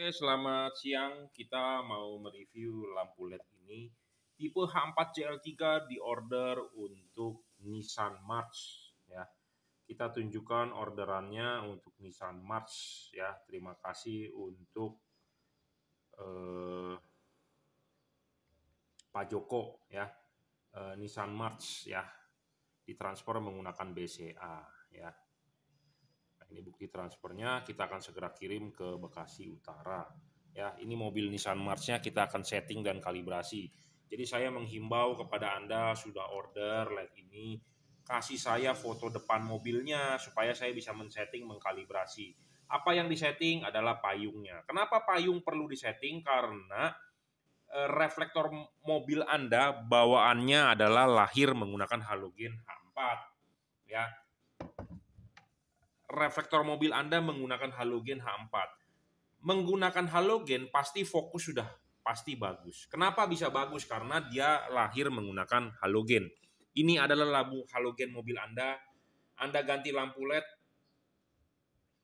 Oke, selamat siang. Kita mau mereview lampu LED ini. Tipe H4CL3 di order untuk Nissan March ya. Kita tunjukkan orderannya untuk Nissan March ya. Terima kasih untuk eh, Pak Joko ya. Eh, Nissan March ya. Ditransfer menggunakan BCA ya ini bukti transfernya kita akan segera kirim ke Bekasi Utara. Ya, ini mobil Nissan March-nya kita akan setting dan kalibrasi. Jadi saya menghimbau kepada Anda sudah order LED ini, kasih saya foto depan mobilnya supaya saya bisa men-setting, mengkalibrasi. Apa yang disetting adalah payungnya. Kenapa payung perlu disetting? Karena eh, reflektor mobil Anda bawaannya adalah lahir menggunakan halogen H4 ya reflektor mobil Anda menggunakan halogen H4. Menggunakan halogen pasti fokus sudah pasti bagus. Kenapa bisa bagus? Karena dia lahir menggunakan halogen. Ini adalah lampu halogen mobil Anda. Anda ganti lampu LED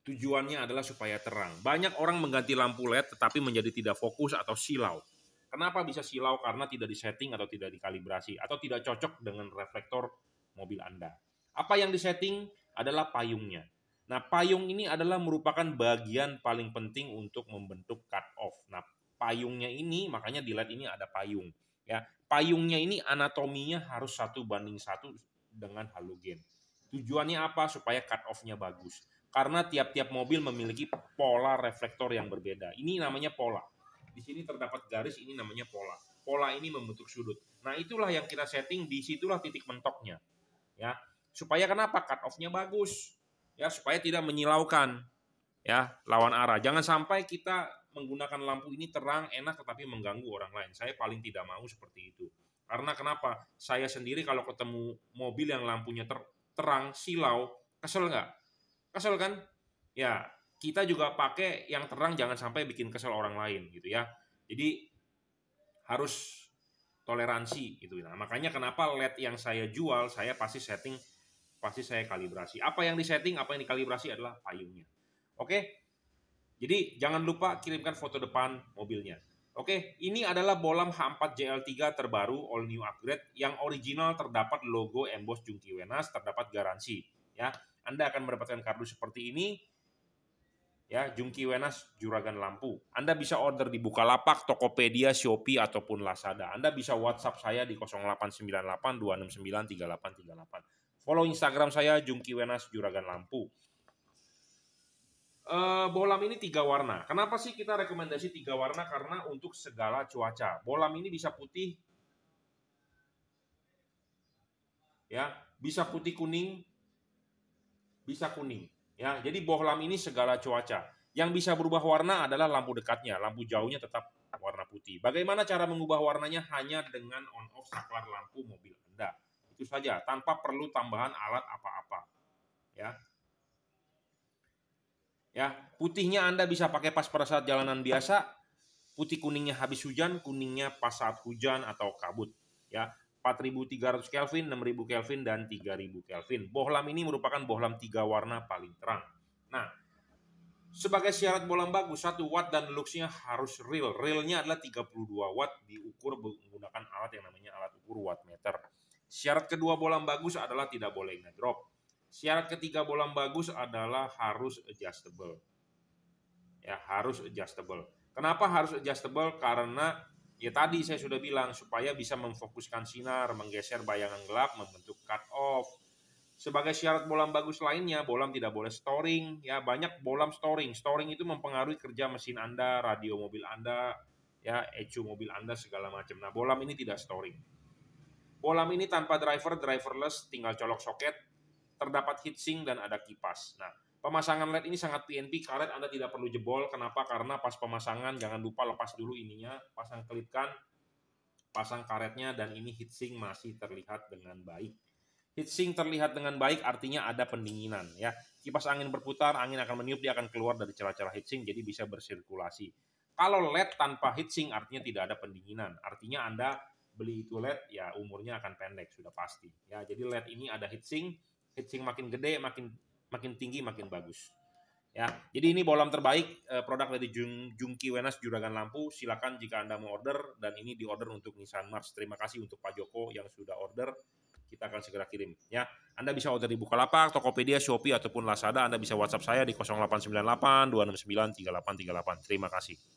tujuannya adalah supaya terang. Banyak orang mengganti lampu LED tetapi menjadi tidak fokus atau silau. Kenapa bisa silau? Karena tidak disetting atau tidak dikalibrasi atau tidak cocok dengan reflektor mobil Anda. Apa yang disetting adalah payungnya. Nah, payung ini adalah merupakan bagian paling penting untuk membentuk cut off. Nah, payungnya ini makanya di LED ini ada payung ya. Payungnya ini anatominya harus satu banding satu dengan halogen. Tujuannya apa? Supaya cut off-nya bagus. Karena tiap-tiap mobil memiliki pola reflektor yang berbeda. Ini namanya pola. Di sini terdapat garis, ini namanya pola. Pola ini membentuk sudut. Nah, itulah yang kita setting, di situlah titik mentoknya. Ya, supaya kenapa cut off-nya bagus ya supaya tidak menyilaukan ya lawan arah. Jangan sampai kita menggunakan lampu ini terang enak tetapi mengganggu orang lain. Saya paling tidak mau seperti itu. Karena kenapa? Saya sendiri kalau ketemu mobil yang lampunya ter terang silau, kesel nggak? Kesel kan? Ya, kita juga pakai yang terang jangan sampai bikin kesel orang lain gitu ya. Jadi harus toleransi gitu. Nah, makanya kenapa LED yang saya jual saya pasti setting pasti saya kalibrasi. Apa yang disetting, apa yang dikalibrasi adalah payungnya. Oke? Jadi jangan lupa kirimkan foto depan mobilnya. Oke, ini adalah bolam H4 JL3 terbaru all new upgrade yang original terdapat logo emboss Jungki Wenas, terdapat garansi ya. Anda akan mendapatkan kardus seperti ini ya Jungki Wenas Juragan Lampu. Anda bisa order di Bukalapak, Tokopedia, Shopee ataupun Lazada. Anda bisa WhatsApp saya di 0898 269 3838. Follow Instagram saya Jungki Wenas Juragan Lampu. Uh, bolam ini tiga warna. Kenapa sih kita rekomendasi tiga warna? Karena untuk segala cuaca. Bolam ini bisa putih, ya, bisa putih kuning, bisa kuning, ya. Jadi bohlam ini segala cuaca. Yang bisa berubah warna adalah lampu dekatnya, lampu jauhnya tetap warna putih. Bagaimana cara mengubah warnanya hanya dengan on off saklar lampu mobil itu saja tanpa perlu tambahan alat apa-apa. Ya. Ya, putihnya Anda bisa pakai pas pada saat jalanan biasa, putih kuningnya habis hujan, kuningnya pas saat hujan atau kabut. Ya, 4300 Kelvin, 6000 Kelvin dan 3000 Kelvin. Bohlam ini merupakan bohlam tiga warna paling terang. Nah, sebagai syarat bohlam bagus, 1 watt dan luxnya harus real. Realnya adalah 32 watt diukur menggunakan alat yang namanya alat ukur wattmeter. Syarat kedua bolam bagus adalah tidak boleh ngedrop. Syarat ketiga bolam bagus adalah harus adjustable. Ya, harus adjustable. Kenapa harus adjustable? Karena ya tadi saya sudah bilang supaya bisa memfokuskan sinar, menggeser bayangan gelap, membentuk cut off. Sebagai syarat bolam bagus lainnya, bolam tidak boleh storing. Ya, banyak bolam storing. Storing itu mempengaruhi kerja mesin Anda, radio mobil Anda, ya, ecu mobil Anda segala macam. Nah, bolam ini tidak storing Bolam ini tanpa driver, driverless, tinggal colok soket, terdapat heatsink dan ada kipas. Nah, pemasangan LED ini sangat PNP, karet Anda tidak perlu jebol. Kenapa? Karena pas pemasangan jangan lupa lepas dulu ininya, pasang klipkan, pasang karetnya dan ini heatsink masih terlihat dengan baik. Heatsink terlihat dengan baik artinya ada pendinginan ya. Kipas angin berputar, angin akan meniup dia akan keluar dari celah-celah heatsink jadi bisa bersirkulasi. Kalau LED tanpa heatsink artinya tidak ada pendinginan. Artinya Anda beli itu LED ya umurnya akan pendek sudah pasti ya jadi LED ini ada heatsink heatsink makin gede makin makin tinggi makin bagus ya jadi ini bolam terbaik eh, produk dari Jung, Jungki Wenas Juragan Lampu silakan jika anda mau order dan ini di order untuk Nissan March terima kasih untuk Pak Joko yang sudah order kita akan segera kirim ya. Anda bisa order di Bukalapak, Tokopedia, Shopee ataupun Lazada. Anda bisa WhatsApp saya di 0898 269 3838. Terima kasih.